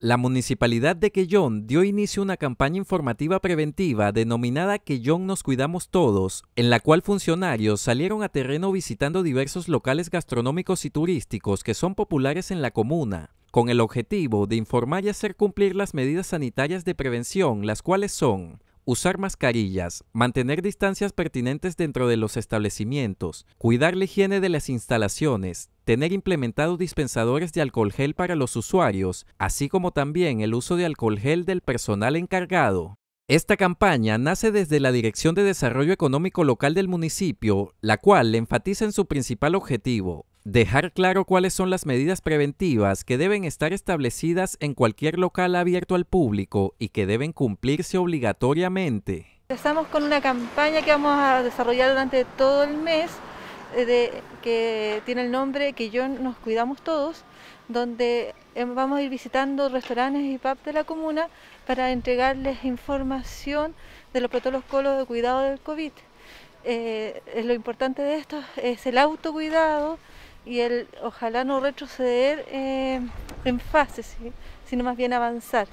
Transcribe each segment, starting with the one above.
La municipalidad de Quellón dio inicio a una campaña informativa preventiva denominada Quellón nos cuidamos todos, en la cual funcionarios salieron a terreno visitando diversos locales gastronómicos y turísticos que son populares en la comuna, con el objetivo de informar y hacer cumplir las medidas sanitarias de prevención, las cuales son usar mascarillas, mantener distancias pertinentes dentro de los establecimientos, cuidar la higiene de las instalaciones, tener implementados dispensadores de alcohol gel para los usuarios, así como también el uso de alcohol gel del personal encargado. Esta campaña nace desde la Dirección de Desarrollo Económico Local del municipio, la cual enfatiza en su principal objetivo, Dejar claro cuáles son las medidas preventivas que deben estar establecidas en cualquier local abierto al público y que deben cumplirse obligatoriamente. Estamos con una campaña que vamos a desarrollar durante todo el mes, eh, que tiene el nombre Que yo nos cuidamos todos, donde em, vamos a ir visitando restaurantes y pubs de la comuna para entregarles información de los protocolos de cuidado del COVID. Eh, eh, lo importante de esto es el autocuidado, y el ojalá no retroceder eh, en fase, sino más bien avanzar.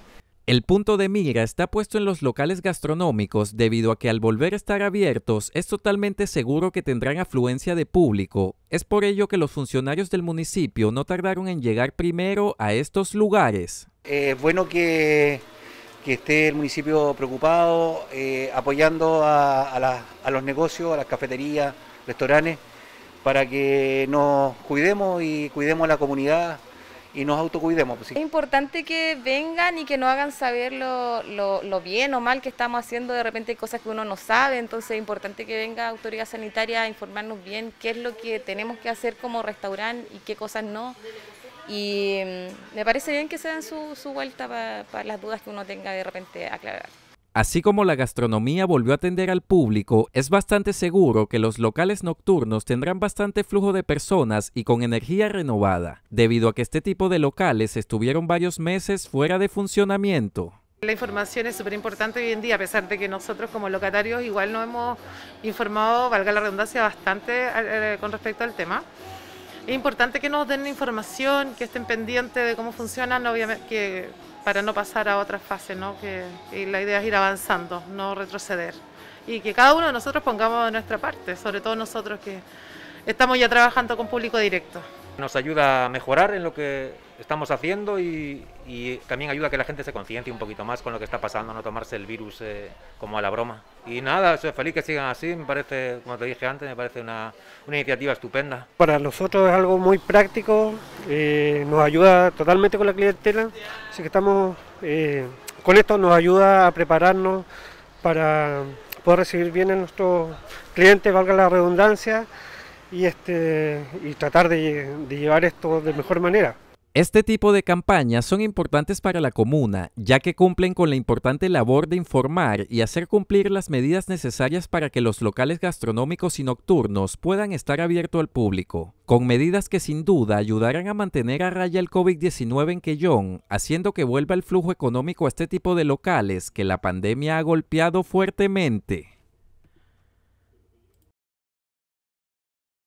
El punto de mira está puesto en los locales gastronómicos debido a que al volver a estar abiertos es totalmente seguro que tendrán afluencia de público. Es por ello que los funcionarios del municipio no tardaron en llegar primero a estos lugares. Es eh, bueno que, que, esté el municipio preocupado, eh, apoyando a, a los negocios, a las cafeterías, restaurantes, para que nos cuidemos y cuidemos a la comunidad y nos autocuidemos. Pues es importante que vengan y que no hagan saber lo, lo, lo, bien o mal que estamos haciendo. De repente hay cosas que uno no sabe, entonces es importante que venga autoridad sanitaria a informarnos bien qué es lo que tenemos que hacer como restaurante y qué cosas no. Y mm, me parece bien que se den su, su vuelta para las dudas que uno tenga de repente aclarar. Así como la gastronomía volvió a atender al público, es bastante seguro que los locales nocturnos tendrán bastante flujo de personas y con energía renovada, debido a que este tipo de locales estuvieron varios meses fuera de funcionamiento. La información es súper importante hoy en día, a pesar de que nosotros como locatarios igual no hemos informado, valga la redundancia, bastante eh, eh, con respecto al tema. Es importante que nos den información, que estén pendientes de cómo funcionan, obviamente que para no pasar a otra fases ¿no? Que, y la idea es ir avanzando, no retroceder. Y que cada uno de nosotros pongamos nuestra parte, sobre todo nosotros que estamos ya trabajando con público directo. Nos ayuda a mejorar en lo que estamos haciendo y, también ayuda a que la gente se conciencie un poquito más con lo que está pasando, no tomarse el virus eh, como a la broma. Y nada, soy feliz que sigan así, me parece, como te dije antes, me parece una, iniciativa estupenda. Para nosotros es algo muy práctico, eh, nos ayuda totalmente con la clientela, así que estamos, eh, con esto nos ayuda a prepararnos para poder recibir bien a nuestros clientes, valga la redundancia, y, este, y tratar de llevar esto de mejor manera. Este tipo de campañas son importantes para la comuna, ya que cumplen con la importante labor de informar y hacer cumplir las medidas necesarias para que los locales gastronómicos y nocturnos puedan estar abiertos al público, con medidas que sin duda ayudarán a mantener a raya el COVID-19 en Quellón, haciendo que vuelva el flujo económico a este tipo de locales que la pandemia ha golpeado fuertemente.